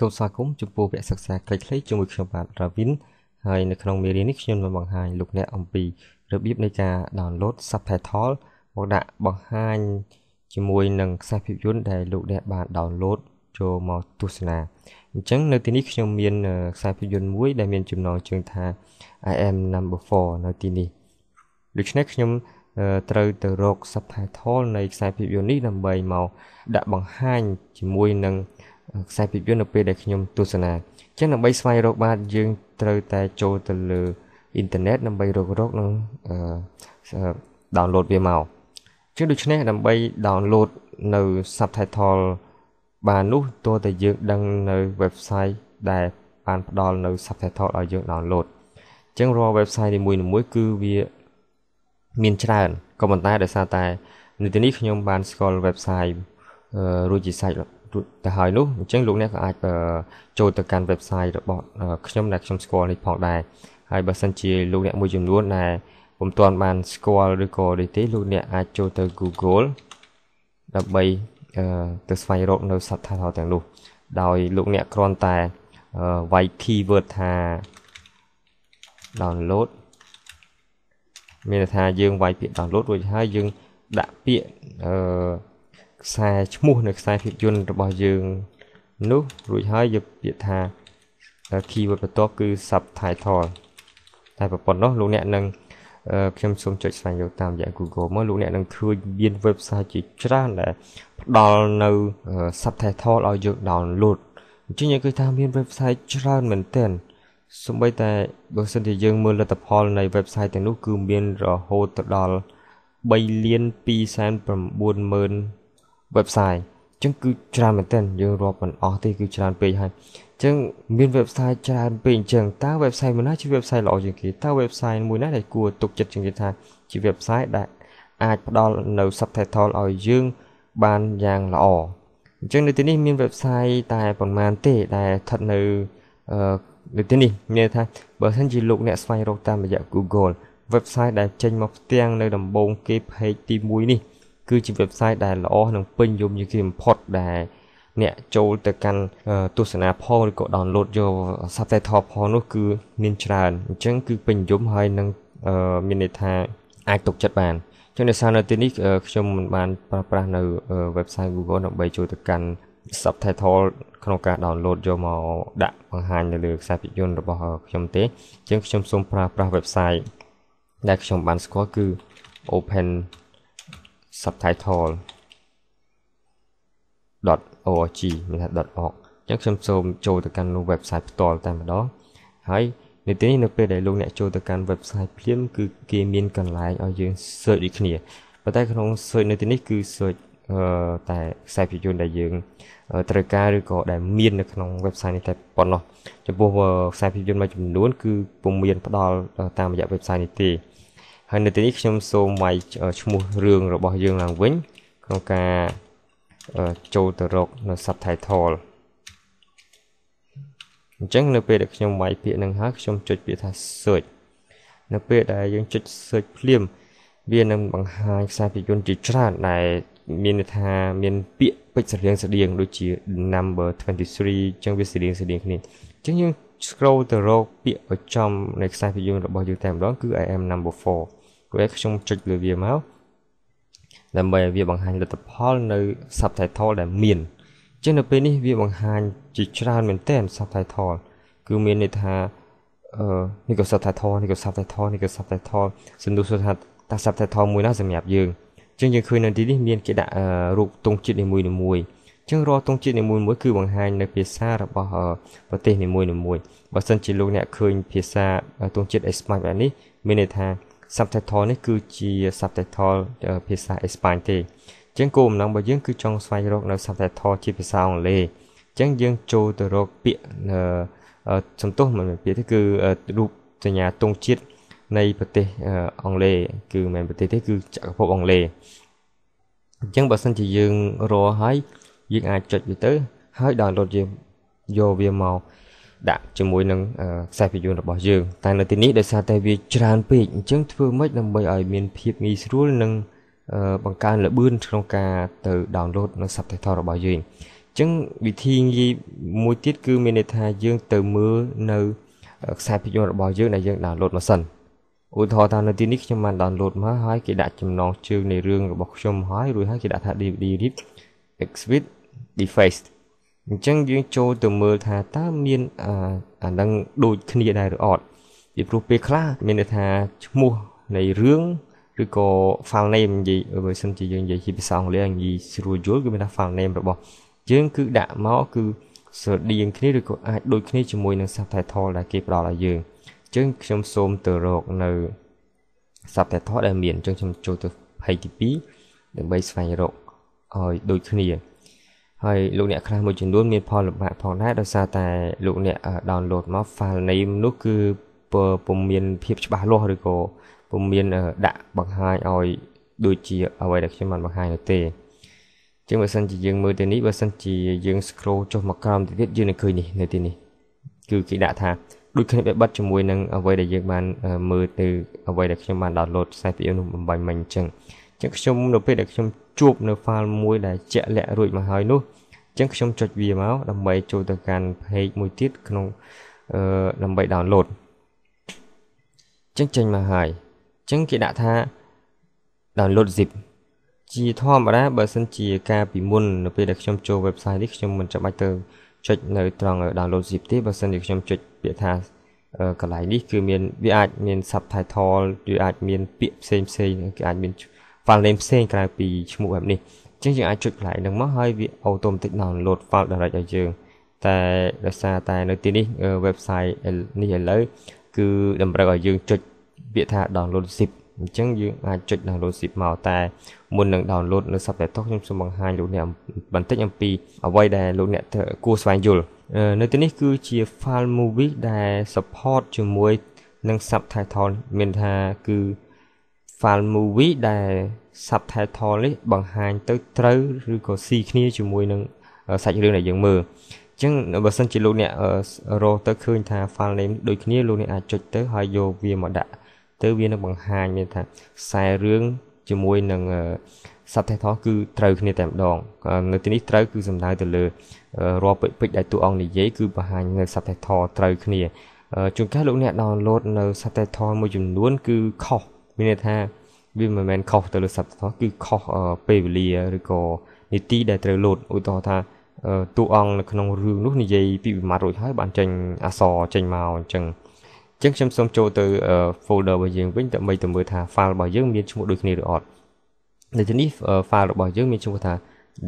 សូមស្វាគមន៍ចំពោះវគ្គសិក្សាខ្លីៗជាមួយខ្ញុំបាទរាវិនហើយនៅក្នុងមេរៀននេះខ្ញុំនឹងបង្ហាញលោកអ្នកអំពីរបៀបនៃការ download subtitle មកដាក់បង្ហាញជាមួយនឹងខ្សែភាពយន្តដែលលោកអ្នកបាន download ចូលមកទស្សនាអញ្ចឹង នៅទីនេះខ្ញុំមានខ្សែភាពយន្តមួយ ដែលមានចំណងជើងថា I am number 4នៅទីនេះដូច្នេះខ្ញុំត្រូវទៅរក subtitle នៃខ្សែភាពយន្តនេះដើម្បីមកដាក់បង្ហាញជាមួយនឹងខ្សែភាពយន្តនៅពេលដែលខ្ញុំទស្សនាអញ្ចឹងដើម្បីស្វែងរកបានយើងត្រូវតែចូលទៅលើអ៊ីនធឺណិតដើម្បីរករកនិងអឺ download វាមកជាងដូច្នេះដើម្បី download នៅ subtitle បាននោះទោះតែយើងដឹងនៅ website ដែល បាន ផ្ដល់នៅ subtitle ឲ្យយើង download អញ្ចឹងរាល់ website នីមួយៗគឺវាមានច្រើនក៏ប៉ុន្តែដោយសារតែនៅទីនេះខ្ញុំ បានស្គាល់ website រួចជាសាច់ទៅហើយនោះអញ្ចឹងលោកអ្នកក៏អាចចូលទៅកាន់ website របស់ខ្ញុំដែលខ្ញុំស្គាល់នេះផងដែរហើយបើសិនជាលោកអ្នកមួយចំនួនដែលពុំទាន់បានស្គាល់ឬក៏នេះទេលោកអ្នកអាចចូលទៅ Google ដើម្បីទៅស្វែងរកនៅសត្វថាថោទាំងនោះដោយលោកអ្នកគ្រាន់តែវាយ keyword ថា download មានន័យថាយើងវាយពាក្យ download រួចហើយយើងដាក់ពាក្យអឺខ្សែឈ្មោះនៅខ្សែភាពយន្តរបស់យើងនោះរួចហើយយកពាក្យថា keyword បន្ទាប់គឺ subtitle តែប៉ុណ្ណោះលោកអ្នកនឹងខ្ញុំសូមចុចស្វែងយល់តាមរយៈ Google មកលោកអ្នកនឹងឃើញមាន website ជាច្រើនដែលផ្ដល់នៅ subtitle ឲ្យយើង download អញ្ចឹងនិយាយគឺថាមាន website ច្រើនមែនទែនសូម្បីតែបើសិនជាយើងមើលលទ្ធផល នៃ website ទាំងនោះគឺមានរហូតដល់3លាន2.9ម៉ឺន website អញ្ចឹងគឺច្រើនមែនទែនយើងរាប់មិនអស់ទេគឺច្រើនពេកហើយអញ្ចឹងមាន website ច្រើនពេកអញ្ចឹងតើ website មួយណាជា website ល្អជាងគេតើ website មួយណាដែលគួរទុកចិត្តជាងគេថា ជា website ដែលអាចផ្ដល់នៅ subtitle ឲ្យយើងបានយ៉ាងល្អអញ្ចឹងនៅទីនេះមាន website តែប្រហែលទេដែលស្ថិតនៅនៅទីនេះមានថាបើសិនជាលោកអ្នកស្វែងរកតាមរយៈ Google website ដែលចេញមកផ្ទាំងនៅ ដំបូងគេ page ទី1នេះគឺជា website ដែលល្អនិងពេញនិយមជាងគេបំផុតដែល អ្នក ចូលទៅកាន់ទស្សនាផងឬក៏ download យក subtitle ផងនោះគឺមានច្រើនអញ្ចឹងគឺពេញនិយមហើយនឹងមានន័យថាអាចទុកចិត្តបានចឹងដោយសារនៅទីនេះខ្ញុំមិនបានប្រើប្រាស់នៅ website Google ដើម្បីចូលទៅកាន់ subtitle ក្នុងការ download យកមកដាក់បង្ហាញនៅលើខ្សែភាពយន្តរបស់ខ្ញុំទេចឹងខ្ញុំសូមប្រើប្រាស់ website ដែលខ្ញុំបានស្គាល់គឺ open subtitle.org មានថា .org អញ្ចឹងខ្ញុំសូមចូលទៅកាន់នៅ website ផ្ទាល់តែម្ដងហើយនៅទីនេះនៅពេលដែលលោកអ្នកចូលទៅកាន់ website ភ្លាមគឺគេមានកន្លែងឲ្យយើង search ដូចគ្នាប៉ុន្តែក្នុង search នៅទីនេះគឺ search តែខ្សែភាពយន្តដែលយើង ត្រូវការឬក៏ដែលមាននៅក្នុង website នេះតែប៉ុណ្ណោះចំពោះខ្សែភាពយន្តមួយចំនួនគឺពុំមានផ្ដល់តាមរយៈ website នេះទេហើយនៅទីនេះខ្ញុំសូមវាយឈ្មោះរឿងរបស់យើងឡើងវិញក្នុងការចូលទៅរកនៅ subtitle អញ្ចឹងនៅ ពេលដែលខ្ញុំវាយពាក្យនឹងហើយខ្ញុំចុចពាក្យថា search នៅពេលដែលយើងចុច search ភ្លាមវានឹងបង្ហាញខ្សែភាពយន្តជាច្រើនដែលមានន័យថាមានពាក្យពេចន៍ស្រដៀងស្រដៀងដូចជា number 23អញ្ចឹងវាស្រដៀងស្រដៀងគ្នាអញ្ចឹងយើង scroll ទៅរកពាក្យប្រចាំនៃខ្សែភាពយន្តរបស់យើងតែម្ដងគឺ I am number 4ពេលខ្ញុំចុចលើវាមកដើម្បីឲ្យវាបង្ហាញលទ្ធផលនៅ subtitle ដែលមានចឹងនៅពេលនេះវាបង្ហាញជាច្រើនមែនទែន subtitle គឺមានន័យថាអឺនេះក៏ subtitle នេះក៏ subtitle នេះក៏ subtitle សំដៅថាតា subtitle មួយណាសម្រាប់យើងចឹងយើងឃើញនៅទីនេះមានគេដាក់រូបទង់ជាតិនីមួយនីមួយចឹងរាល់ទង់ជាតិនីមួយមួយគឺបង្ហាញនៅភាសារបស់ប្រទេសនីមួយនីមួយបើសិនជាលោកអ្នកឃើញភាសាទង់ជាតិអេស្ប៉ាញបែបនេះមានន័យថា subtitle នេះគឺជា subtitle ភាសាអេស្ប៉ាញទេអញ្ចឹងគោលបំណងរបស់យើងគឺចង់ស្វែងរក នៅ subtitle ជាភាសាអង់គ្លេសអញ្ចឹងយើងចូលទៅរកពាក្យសំទោសមិនមែនពាក្យទេគឺរូបសញ្ញាទង់ជាតិនៃប្រទេសអង់គ្លេសគឺមិនមែនប្រទេសទេគឺចក្រភពអង់គ្លេសអញ្ចឹងបើសិនជាយើងរកហើយយើងអាចចុចវាទៅហើយដោនឡូតយើងយកវាមកដាក់ជាមួយនឹងខ្សែភាពយន្តរបស់យើងតែនៅទីនេះដោយសារតែវាច្រើនពេកអញ្ចឹងធ្វើម៉េចដើម្បីឲ្យមានភាពងាយស្រួលនិង បង្កើនល្បឿនក្នុងការទៅ download នៅ subtitle របស់យើងអញ្ចឹងវិធីងាយមួយទៀតគឺមានន័យថាយើងទៅមើលនៅខ្សែភាពយន្តរបស់យើងដែលយើង download មកសិនឧទាហរណ៍ថានៅទីនេះខ្ញុំបាន download មកហើយគេដាក់ចំណងជើងនៃរឿងរបស់ខ្ញុំហើយរួចហើយគេដាក់ថា DVD rip exhibit defaced អញ្ចឹងយើងចូលទៅមើលថាតើមានអានឹងដូចគ្នាដែរឬអត់ពីព្រោះពេលខ្លះមានន័យថាឈ្មោះនៃរឿងឬក៏ file name និយាយបើសិនជាយើងនិយាយជាភាសាអង់គ្លេសនិយាយស្រួលយល់គឺមានថា file name របស់យើងគឺដាក់មកគឺស្រដៀងគ្នាឬក៏អាចដូចគ្នាជាមួយនឹង subtitle ដែលគេផ្ដល់ឲ្យយើងអញ្ចឹងខ្ញុំសូមទៅរកនៅ subtitle ដែលមានអញ្ចឹងខ្ញុំចូលទៅ page ទី2ដើម្បីស្វែងរកឲ្យដូចគ្នាហើយលោកអ្នកខ្លះមួយចំនួនមានផលលំបាកផងដែរដោយសារតែលោកអ្នក download មក file name នោះគឺពុំមានភាពច្បាស់លាស់ឬក៏ពុំមានដាក់បង្ហាញឲ្យ ដូចជា អ្វីដែលខ្ញុំបានបង្ហាញនោះទេចឹងបើសិនជាយើងមើលទៅនេះបើសិនជាយើង scroll ចុះមកក្រោមទៅទៀតយើងនឹងឃើញនេះនៅទីនេះគឺគេដាក់ថាដូចគ្នាបែបបិទជាមួយនឹងអ្វីដែលយើងបានមើលទៅអ្វីដែលខ្ញុំបាន download ខ្សែ PDF នោះបំបញ្ញមិញអញ្ចឹងអញ្ចឹងខ្ញុំនៅពេលដែលខ្ញុំជួបនៅ file មួយដែលជាក់លាក់រួចមកហើយនោះអញ្ចឹងខ្ញុំចុចវាមកដើម្បីចូលទៅកាន់ page មួយទៀតក្នុងអឺដើម្បី download អញ្ចឹងចេញមកហើយអញ្ចឹងគេដាក់ថា download zip ជាធម្មតាបើសិនជាការពីមុននៅពេលដែលខ្ញុំចូល website នេះខ្ញុំមិនចាំបាច់ទៅចុចនៅត្រង់ download zip ទេបើសិនជាខ្ញុំចុចពាក្យថាកន្លែងនេះគឺមានវាអាចមាន subtitle ឬអាចមាន ពាក្យផ្សេងផ្សេងគេអាចមាន file name ផ្សេងក្រៅពីឈ្មោះបែបនេះអញ្ចឹងយើងអាចចុចកន្លែងហ្នឹងមកហើយវា automatic download file direct ឲ្យយើងតែដោយសារតែនៅទីនេះ website នេះឥឡូវគឺតម្រូវឲ្យយើងចុចពាក្យថា download zip អញ្ចឹងយើងអាចចុច download zip មកតែមុននឹង download នៅ subtitle ខ្ញុំសូមបង្ហាញលោកអ្នកបន្តិចអំពី អ្វីដែលលោកអ្នកគួរស្វែងយល់នៅទីនេះគឺជា file movie ដែល support ជាមួយនឹង subtitle មានថាគឺ file movie ដែល subtitle នេះបង្ហាញទៅត្រូវឬក៏ស៊ីគ្នាជាមួយនឹងសាច់រឿងដែលយើងមើលអញ្ចឹងបើសិនជាលោកអ្នករកទៅឃើញថា file name ដូចគ្នាលោកអ្នកអាចចុចទៅហើយយកវាមកដាក់ទៅវានឹងបង្ហាញមានថាខ្សែរឿងជាមួយនឹង subtitle គឺត្រូវគ្នាតែម្ដងនៅទីនេះត្រូវ គឺសំដៅទៅលើរាល់ពេចដែលតួអង្គនិយាយគឺបង្ហាញនៅ subtitle ត្រូវគ្នាជួនកាលលោកអ្នក download នៅ subtitle មួយចំនួន គឺខុសមានន័យថាវាមិនមែនខុសទៅលើសັບធោះគឺខុសពេលវេលាឬក៏នីតិដែលត្រូវលោតឧទាហរណ៍ថាតួអង្គនៅក្នុងរឿងនោះនិយាយពីវិមាត្ររួចហើយបានចេញអសរចេញមកអញ្ចឹងអញ្ចឹងខ្ញុំសូមចូលទៅ folder របស់យើងវិញដើម្បីទៅមើលថា file របស់យើងមានឈ្មោះដូចគ្នាឬអត់នៅទីនេះ file របស់យើងមានឈ្មោះថា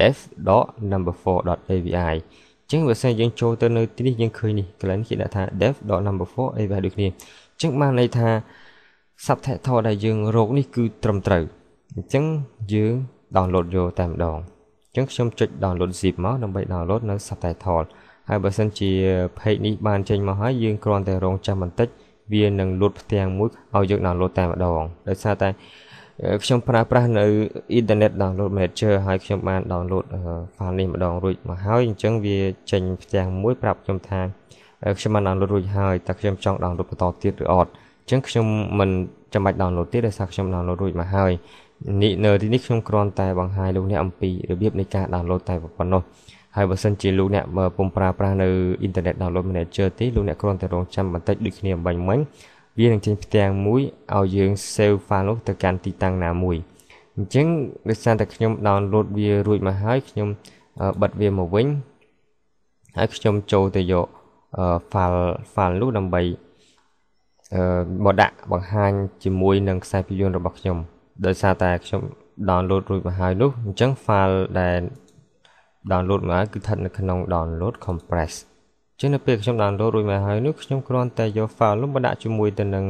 dev.number4.avi អញ្ចឹងបើសិនយើងចូលទៅនៅទីនេះយើងឃើញនេះកន្លែងគេដាក់ថា dev.number4 avi ដូចគ្នាអញ្ចឹងបានន័យថាសັບថេធរដែលយើង រកនេះគឺត្រឹមត្រូវអញ្ចឹងយើង download យកតែម្ដងអញ្ចឹងខ្ញុំចុច download zip មកដើម្បី download នៅ subtitle ហើយបើសិនជា page នេះបានចេញមកហើយយើងគ្រាន់តែរងចាំបន្តិច វានឹងលូតផ្ទាំងមួយឲ្យយើង download តែម្ដងដោយសារតែខ្ញុំប្រើប្រាស់នៅ internet download manager ហើយខ្ញុំបាន download file នេះម្ដងរួចមកហើយអញ្ចឹងវាចេញផ្ទាំងមួយប្រាប់ខ្ញុំថាខ្ញុំបាន download រួចហើយតើខ្ញុំចង់ download បន្តទៀតឬអត់ចឹងខ្ញុំមិនចាំបាច់ download ទេដោយសារខ្ញុំ download រួចមកហើយនេះនៅទីនេះខ្ញុំគ្រាន់តែបង្ហាញលោកអ្នកអំពីរបៀបនៃការ download តែប៉ុណ្ណោះហើយបើសិនជាលោកអ្នកពុំប្រើប្រាស់នៅ Internet Download Manager ទេលោកអ្នកគ្រាន់តែរងចាំបន្តិចដូចគ្នាអំបញ្ញមិញវានឹងចេញផ្ទាំងមួយឲ្យយើង save file នោះទៅកាន់ទីតាំងណាមួយអញ្ចឹងដោយសារតែខ្ញុំ download វារួចមកហើយខ្ញុំបិទវាមកវិញហើយខ្ញុំចូលទៅយក file file នោះដើម្បីមកដាក់បង្ហាញជាមួយនឹងខ្សែភាពយន្តរបស់ខ្ញុំដោយសារតែខ្ញុំ download រួចមកហើយនោះអញ្ចឹង file ដែល download មកហើយគឺស្ថិតនៅក្នុង download compress អញ្ចឹងនៅពេលខ្ញុំ download រួចមកហើយនោះខ្ញុំគ្រាន់តែយក file នោះមកដាក់ជាមួយទៅនឹង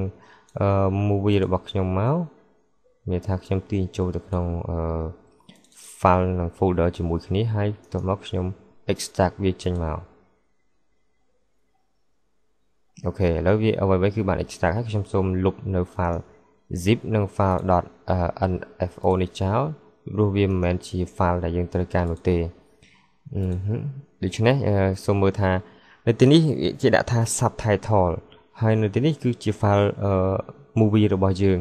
movie របស់ខ្ញុំមកមានថាខ្ញុំទាញចូលទៅក្នុង file និង folder ជាមួយគ្នាហើយទៅមកខ្ញុំ extract វាចេញមកអូខេឥឡូវវាអ្វីៗគឺបាន extract ហើយខ្ញុំសូមលុបនៅ file zip និង file .nfo នេះចោលព្រោះវាមិនមែនជា file ដែលយើងត្រូវការនោះទេដូច្នេះសូមមើលថានៅទីនេះគេដាក់ថា subtitle ហើយនៅទីនេះគឺជា file movie របស់យើង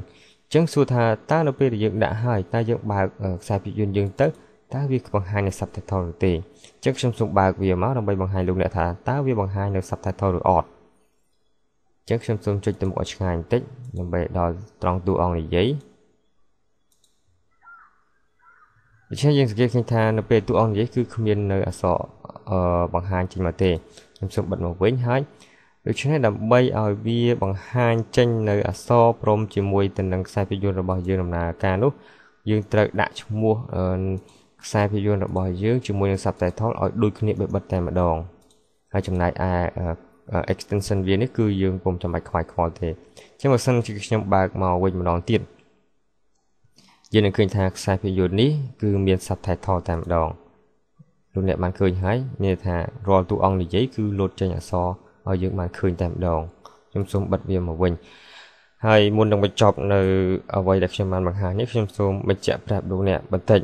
អញ្ចឹងសួរថាតើនៅពេលដែលយើងដាក់ហើយតើយើងបើកខ្សែភាពយន្តយើងទៅតើវាបង្ហាញនៅ subtitle ឬទេអញ្ចឹងខ្ញុំសូមបើកវាមកដើម្បីបង្ហាញលោកអ្នកថាតើវាបង្ហាញនៅ subtitle ឬអត់ចឹងខ្ញុំសូមចុចទៅមុខឲ្យឆ្ងាយបន្តិចដើម្បីដល់ត្រង់តួអង្គនិយាយដូច្នេះយើងសង្កេតឃើញថានៅពេលតួអង្គនិយាយគឺគ្មាននៅអក្សរបង្ហាញចេញមកទេខ្ញុំសូមបិទមកវិញហើយដូច្នេះដើម្បីឲ្យវា បង្ហាញចេញនៅអក្សរព្រមជាមួយទៅនឹងខ្សែភាពយន្តរបស់យើងដំណើរការនោះ យើងត្រូវដាក់ឈ្មោះខ្សែភាពយន្តរបស់យើងជាមួយនឹង subtitle ឲ្យដូចគ្នាបិបិទតែម្ដងហើយចំណែកឯ extension វានេះគឺយើងពុំចាំបាច់ខ្វាយខ្វល់ទេអញ្ចឹងបើសិនជាខ្ញុំបើកមកវិញម្ដងទៀតយើងនឹងឃើញថាខ្សែភាពយន្តនេះ គឺមាន subtitle តែម្ដងលោកអ្នកបានឃើញហើយនិយាយថារាល់តួអង្គនិយាយគឺលោតចេញអក្សរឲ្យយើងបានឃើញតែម្ដងខ្ញុំសូមបិទវាមកវិញហើយមុននឹងបញ្ចប់នៅអ្វីដែលខ្ញុំបានបង្ហាញនេះខ្ញុំសូមបញ្ជាក់ប្រាប់លោកអ្នកបន្តិច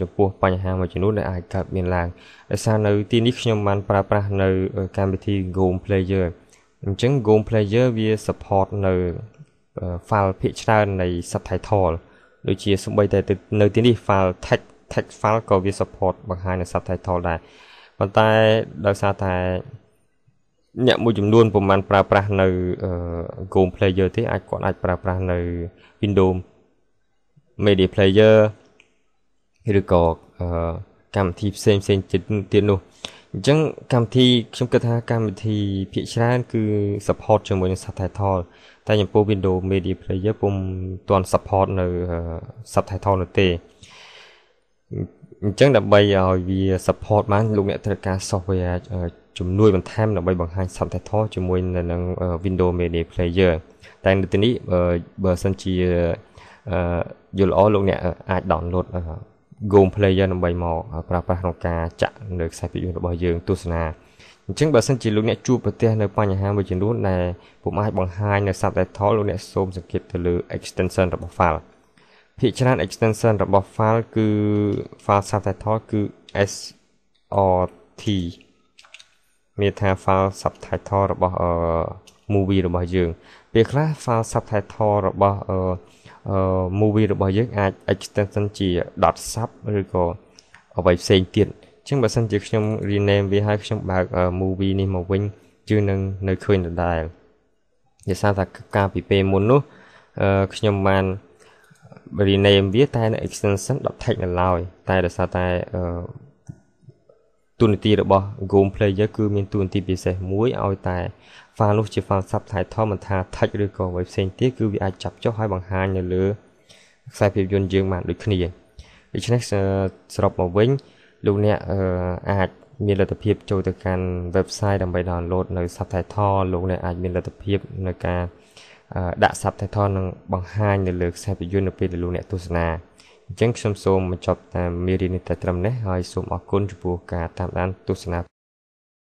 ចំពោះបញ្ហាមួយចំនួនដែលអាចកើតមានឡើងដោយសារនៅ ទីនេះខ្ញុំបានប្រើប្រាស់នៅ កម្មវិធី Game Player អញ្ចឹង Game Player វា support នៅ file ភាគច្រើននៃ subtitle ដូចជាសម្បីតែនៅទីនេះ file text text file ក៏វា support បង្ហាញនៅ subtitle ដែរប៉ុន្តែដោយសារតែអ្នកមួយចំនួនប្រហែលប្រើប្រាស់នៅ Google Player ទេអាចគាត់អាចប្រើប្រាស់នៅ Windows Media Player ឬក៏កម្មវិធីផ្សេងផ្សេងទៀតនោះអញ្ចឹងកម្មវិធីខ្ញុំគិតថាកម្មវិធីភាគច្រើនគឺ support ជាមួយនឹង subtitle តែចំពោះ Windows Media Player ពុំទាន់ support នៅ subtitle នោះទេអញ្ចឹងដើម្បីឲ្យវា support បានលោកអ្នកត្រូវការ software ជំនួយបន្ថែមដើម្បីបង្ហាញ subtitle ជាមួយនៅនឹង Windows Media Player តែនៅទីនេះបើសិនជាយល់ល្អលោកអ្នកអាច download Game Player ដើម្បីមកប្រើប្រាស់ក្នុងការចាក់នៅខ្សែភាពយន្តរបស់យើងទស្សនាអញ្ចឹងបើសិនជាលោកអ្នកជួបប្រទះនៅបញ្ហាមួយចំនួនដែលពុំអាចបង្ហាញនៅ subtitle លោកអ្នកសូមសង្កេតទៅលើ extension របស់ file ភាគច្រើន extension របស់ file គឺ file subtitle គឺ SRT មានថា file subtitle របស់ movie របស់យើងពេលខ្លះ file subtitle របស់ movie របស់យើងអាច extension ជា .sub ឬក៏អ្វីផ្សេងទៀតអញ្ចឹងបើសិនជាខ្ញុំ rename វាឲ្យខ្ញុំបើក movie នេះមកវិញជឿនឹងនៅឃើញដដែលដោយសារតែការពីពេលមុននោះខ្ញុំបាន rename វាតែនៅ extension 10 tag នៅឡើយ តែដោយសារតែទូនាទីរបស់ Game Player គឺ មានទូនាទីពិសេសមួយឲ្យតែ file នោះជា file subtitle មិនថា text ឬក៏អ្វីផ្សេងទៀតគឺវាអាចចាប់ចុះឲ្យបង្ហាញនៅលើខ្សែភាពយន្តយើងបានដូចគ្នាដូច្នេះសរុបមកវិញលោកអ្នកអាច មានលទ្ធភាពចូលទៅកាន់ website ដើម្បី download នៅ subtitle លោកអ្នកអាចមានលទ្ធភាពនៅការដាក់ subtitle និងបង្ហាញនៅលើខ្សែភាពយន្តនៅពេលដែលលោកអ្នកទស្សនាអញ្ចឹងខ្ញុំសូមបញ្ចប់តាមមេរៀននេះតែត្រឹមនេះហើយសូមអរគុណចំពោះការតាមដានទស្សនា